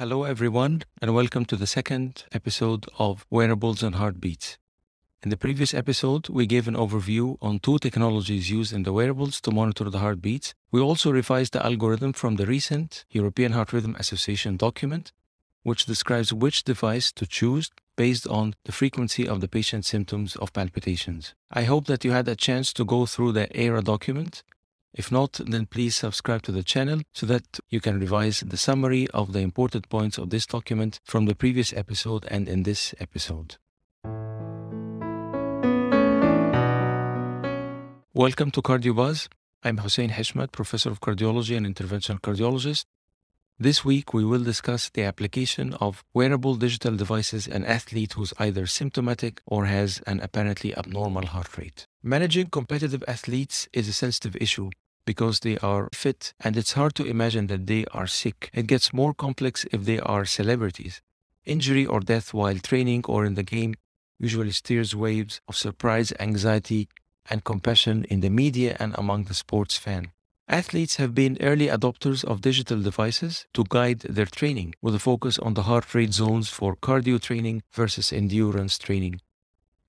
Hello, everyone, and welcome to the second episode of Wearables and Heartbeats. In the previous episode, we gave an overview on two technologies used in the wearables to monitor the heartbeats. We also revised the algorithm from the recent European Heart Rhythm Association document, which describes which device to choose based on the frequency of the patient's symptoms of palpitations. I hope that you had a chance to go through the ERA document if not, then please subscribe to the channel so that you can revise the summary of the important points of this document from the previous episode and in this episode. Welcome to CardioBuzz. I'm Hussein Hishmat, Professor of Cardiology and Interventional Cardiologist this week, we will discuss the application of wearable digital devices an athlete who's either symptomatic or has an apparently abnormal heart rate. Managing competitive athletes is a sensitive issue because they are fit and it's hard to imagine that they are sick. It gets more complex if they are celebrities. Injury or death while training or in the game usually stirs waves of surprise, anxiety, and compassion in the media and among the sports fan. Athletes have been early adopters of digital devices to guide their training, with a focus on the heart rate zones for cardio training versus endurance training.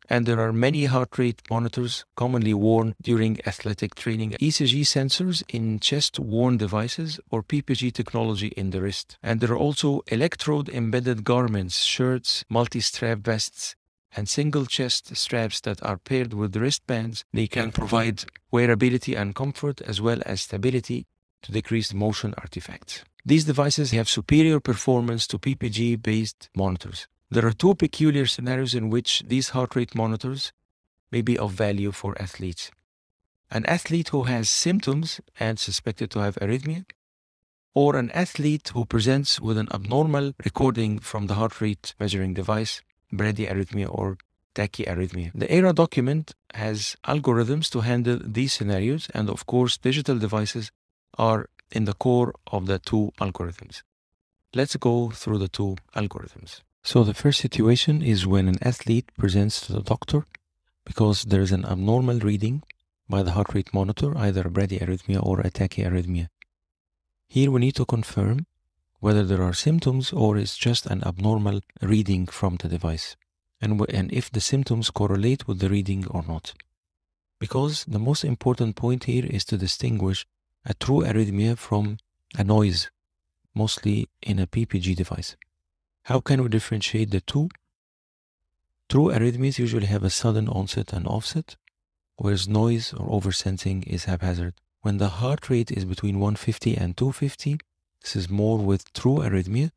And there are many heart rate monitors commonly worn during athletic training, ECG sensors in chest worn devices, or PPG technology in the wrist. And there are also electrode embedded garments, shirts, multi strap vests, and single chest straps that are paired with wristbands. They can provide wearability and comfort as well as stability to decrease motion artifacts. These devices have superior performance to PPG-based monitors. There are two peculiar scenarios in which these heart rate monitors may be of value for athletes. An athlete who has symptoms and suspected to have arrhythmia, or an athlete who presents with an abnormal recording from the heart rate measuring device bradyarrhythmia or tachyarrhythmia. The ERA document has algorithms to handle these scenarios, and of course, digital devices are in the core of the two algorithms. Let's go through the two algorithms. So, the first situation is when an athlete presents to the doctor because there is an abnormal reading by the heart rate monitor, either bradyarrhythmia or a tachyarrhythmia. Here we need to confirm whether there are symptoms or it's just an abnormal reading from the device, and, and if the symptoms correlate with the reading or not. Because the most important point here is to distinguish a true arrhythmia from a noise, mostly in a PPG device. How can we differentiate the two? True arrhythmias usually have a sudden onset and offset, whereas noise or oversensing is haphazard. When the heart rate is between 150 and 250, this is more with true arrhythmia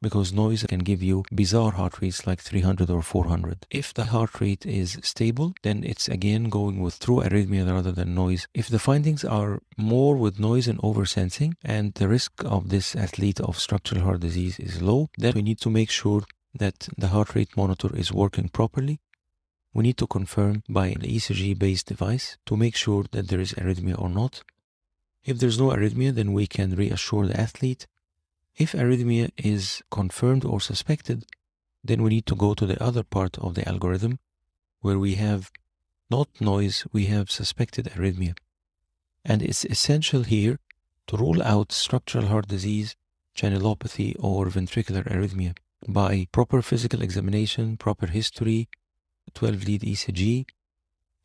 because noise can give you bizarre heart rates like 300 or 400. If the heart rate is stable, then it's again going with true arrhythmia rather than noise. If the findings are more with noise and oversensing and the risk of this athlete of structural heart disease is low, then we need to make sure that the heart rate monitor is working properly. We need to confirm by an ECG based device to make sure that there is arrhythmia or not. If there's no arrhythmia, then we can reassure the athlete. If arrhythmia is confirmed or suspected, then we need to go to the other part of the algorithm where we have not noise, we have suspected arrhythmia. And it's essential here to rule out structural heart disease, channelopathy, or ventricular arrhythmia by proper physical examination, proper history, 12 lead ECG,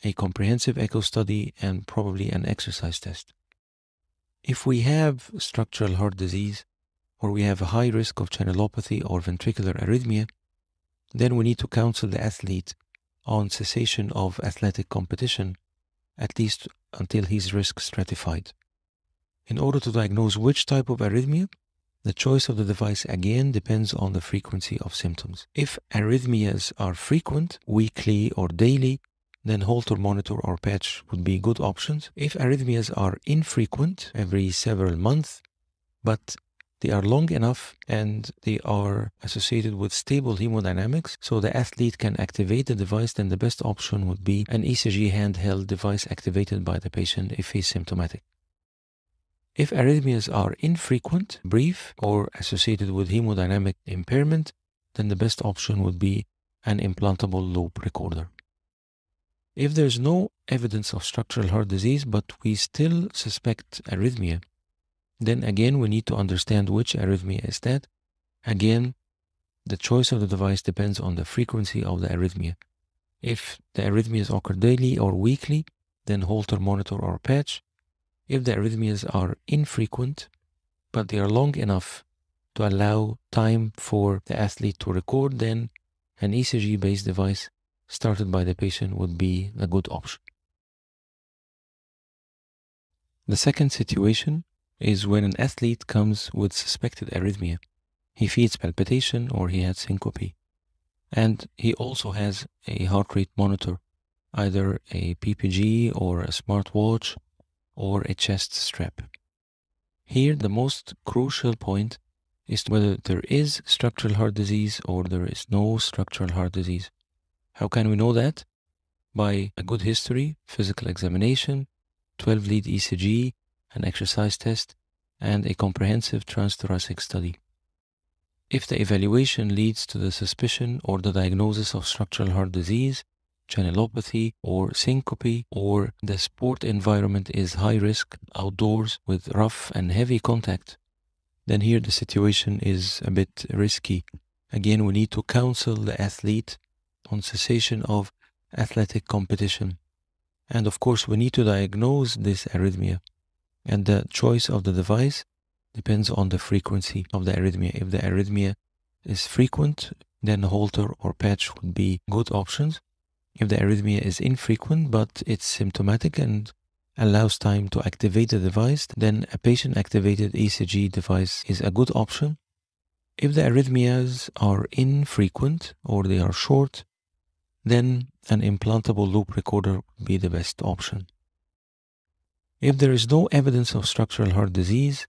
a comprehensive echo study, and probably an exercise test. If we have structural heart disease or we have a high risk of channelopathy or ventricular arrhythmia, then we need to counsel the athlete on cessation of athletic competition, at least until he's risk stratified. In order to diagnose which type of arrhythmia, the choice of the device again depends on the frequency of symptoms. If arrhythmias are frequent, weekly or daily, then Holter monitor or patch would be good options. If arrhythmias are infrequent, every several months, but they are long enough and they are associated with stable hemodynamics, so the athlete can activate the device, then the best option would be an ECG handheld device activated by the patient if he's symptomatic. If arrhythmias are infrequent, brief, or associated with hemodynamic impairment, then the best option would be an implantable loop recorder. If there's no evidence of structural heart disease, but we still suspect arrhythmia, then again we need to understand which arrhythmia is that. Again, the choice of the device depends on the frequency of the arrhythmia. If the arrhythmias occur daily or weekly, then Holter monitor or patch. If the arrhythmias are infrequent, but they are long enough to allow time for the athlete to record, then an ECG based device started by the patient would be a good option. The second situation is when an athlete comes with suspected arrhythmia. He feels palpitation or he had syncope. And he also has a heart rate monitor, either a PPG or a smartwatch or a chest strap. Here, the most crucial point is whether there is structural heart disease or there is no structural heart disease. How can we know that? By a good history, physical examination, 12 lead ECG, an exercise test, and a comprehensive transthoracic study. If the evaluation leads to the suspicion or the diagnosis of structural heart disease, channelopathy, or syncope, or the sport environment is high risk outdoors with rough and heavy contact, then here the situation is a bit risky. Again, we need to counsel the athlete on cessation of athletic competition. And of course, we need to diagnose this arrhythmia. And the choice of the device depends on the frequency of the arrhythmia. If the arrhythmia is frequent, then halter or patch would be good options. If the arrhythmia is infrequent but it's symptomatic and allows time to activate the device, then a patient activated ECG device is a good option. If the arrhythmias are infrequent or they are short, then an implantable loop recorder would be the best option. If there is no evidence of structural heart disease,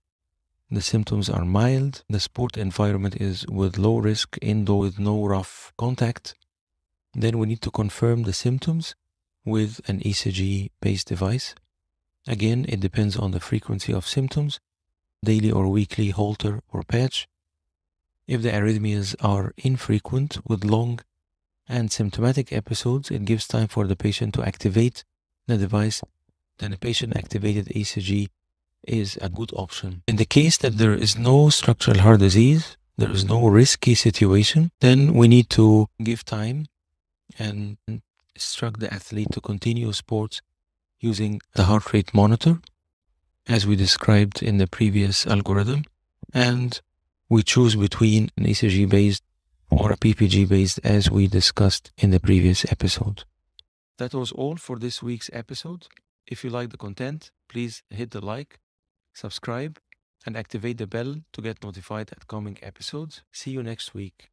the symptoms are mild, the sport environment is with low risk indoor with no rough contact, then we need to confirm the symptoms with an ECG based device. Again, it depends on the frequency of symptoms, daily or weekly halter or patch. If the arrhythmias are infrequent with long and symptomatic episodes, it gives time for the patient to activate the device. Then a patient-activated ECG is a good option. In the case that there is no structural heart disease, there is no risky situation, then we need to give time and instruct the athlete to continue sports using the heart rate monitor, as we described in the previous algorithm. And we choose between an ECG based or a PPG based as we discussed in the previous episode. That was all for this week's episode. If you like the content, please hit the like, subscribe, and activate the bell to get notified at coming episodes. See you next week.